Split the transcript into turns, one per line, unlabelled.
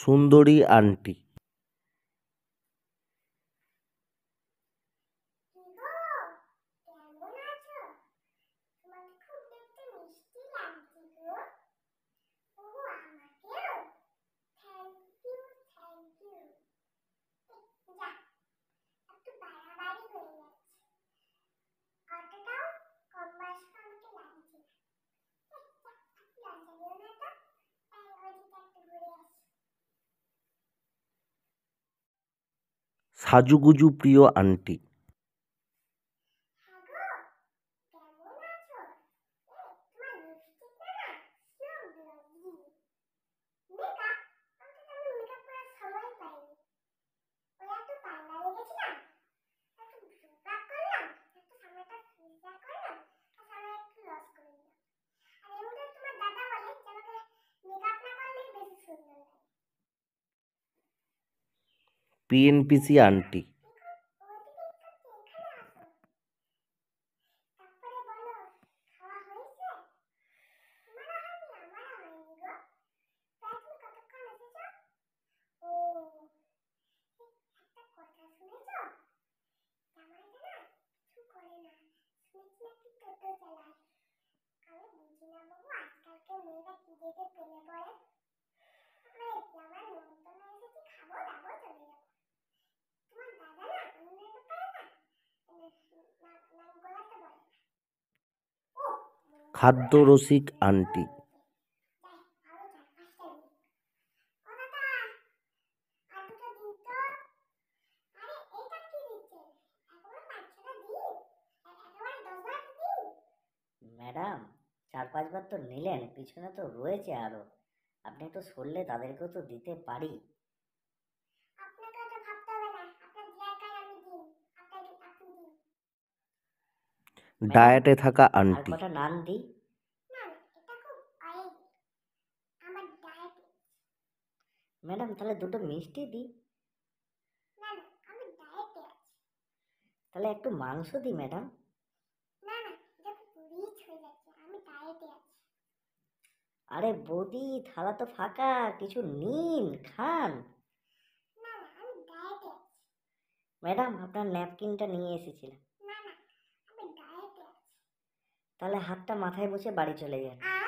সুন্দরী আন্টি সাজুগুজু প্রিয় আন্টি পিএনপিসি আন্টি খাদ্যরসিক আন্টি ম্যাডাম
চার পাঁচবার তো নিলেন পিছনে তো রয়েছে আরও আপনি একটু সরলে তাদেরকেও তো দিতে পারি
হ্যাঁ। ডায়েটে থাকা আন্টি
দিই ম্যাডাম তাহলে দুটো মিষ্টি দিই তাহলে একটু মাংস দিই ম্যাডাম আরে বৌদি থালা তো ফাঁকা কিছু নিন খান ম্যাডাম আপনার ন্যাপকিনটা নিয়ে এসেছিলাম তাহলে হাতটা মাথায় বসে বাড়ি চলে যান